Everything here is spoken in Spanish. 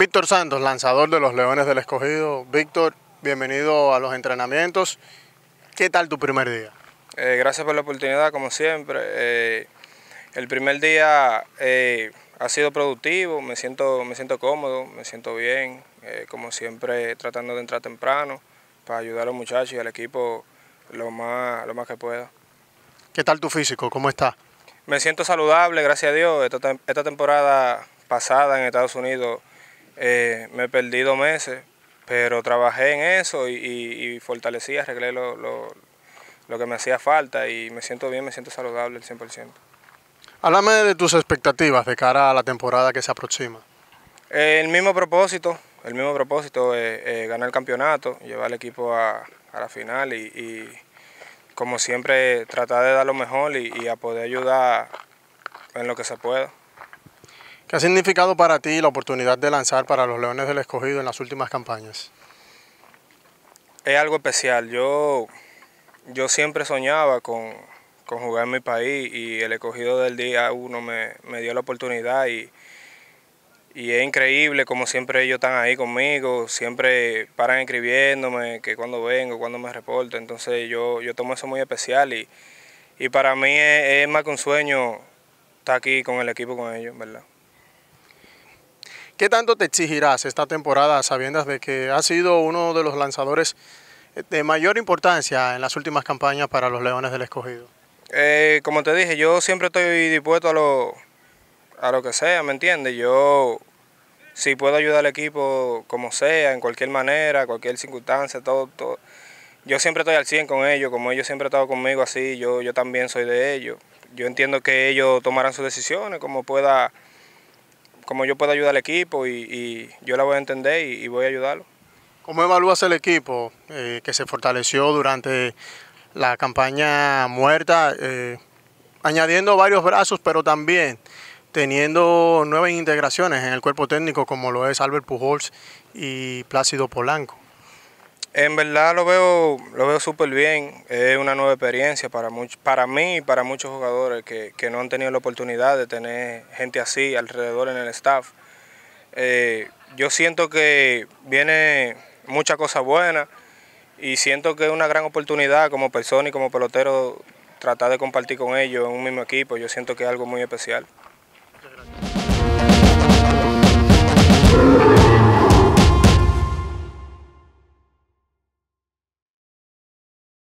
Víctor Santos, lanzador de los Leones del Escogido. Víctor, bienvenido a los entrenamientos. ¿Qué tal tu primer día? Eh, gracias por la oportunidad, como siempre. Eh, el primer día eh, ha sido productivo, me siento, me siento cómodo, me siento bien, como siempre tratando de entrar temprano para ayudar a los muchachos y al equipo lo más, lo más que pueda. ¿Qué tal tu físico? ¿Cómo está? Me siento saludable, gracias a Dios. esta temporada pasada en Estados Unidos eh, me he perdido meses, pero trabajé en eso y, fortalecí, arreglé lo, lo, que me hacía falta y me siento bien, me siento saludable al 100%. Háblame de tus expectativas de cara a la temporada que se aproxima. el mismo propósito, el mismo propósito, es eh, eh, ganar el campeonato, llevar al equipo a, la final y, como siempre tratar de dar lo mejor y, y a poder ayudar en lo que se pueda. ¿Qué ha significado para ti la oportunidad de lanzar para los Leones del Escogido en las últimas campañas? Es algo especial. Yo, yo siempre soñaba con, jugar en mi país y el Escogido del día uno me, dio la oportunidad y, es increíble como siempre ellos están ahí conmigo, siempre paran escribiéndome que cuando vengo, cuando me reporto, entonces yo, yo tomo eso muy especial y, y para mí es, es más que un sueño estar aquí con el equipo con ellos, ¿verdad? ¿Qué tanto te exigirás esta temporada sabiendo de que has sido uno de los lanzadores eh, de mayor importancia en las últimas campañas para los Leones del Escogido? Eh, como te dije, yo siempre estoy dispuesto a lo, a lo que sea, ¿me entiendes? Yo, si puedo ayudar al equipo como sea, en cualquier manera, cualquier circunstancia, todo, todo. Yo siempre estoy al 100 con ellos, como ellos siempre han estado conmigo así, yo, yo también soy de ellos. Yo entiendo que ellos tomarán sus decisiones, como pueda como yo puedo ayudar al equipo y, yo la voy a entender y, voy a ayudarlo. ¿Cómo evalúas el equipo eh, que se fortaleció durante la campaña muerta, eh, añadiendo varios brazos, pero también teniendo nuevas integraciones en el cuerpo técnico como lo es Albert Pujols y Plácido Polanco? En verdad lo veo, lo veo súper bien. Es una nueva experiencia para, para mí y para muchos jugadores que, no han tenido la oportunidad de tener gente así alrededor en el staff. Eh, yo siento que viene mucha cosa buena y siento que es una gran oportunidad como persona y como pelotero tratar de compartir con ellos en un mismo equipo. Yo siento que es algo muy especial.